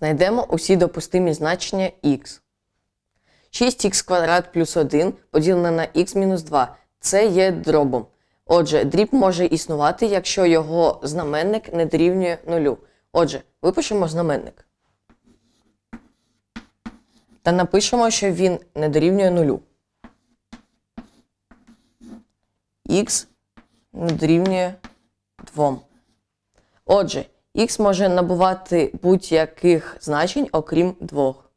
Знайдемо усі допустимі значення х. 6х квадрат плюс 1 поділене на х мінус 2. Це є дробом. Отже, дріб може існувати, якщо його знаменник не дорівнює нулю. Отже, випишемо знаменник. Та напишемо, що він не дорівнює нулю. Х не дорівнює 2. Отже, Х може набувати будь-яких значень, окрім двох.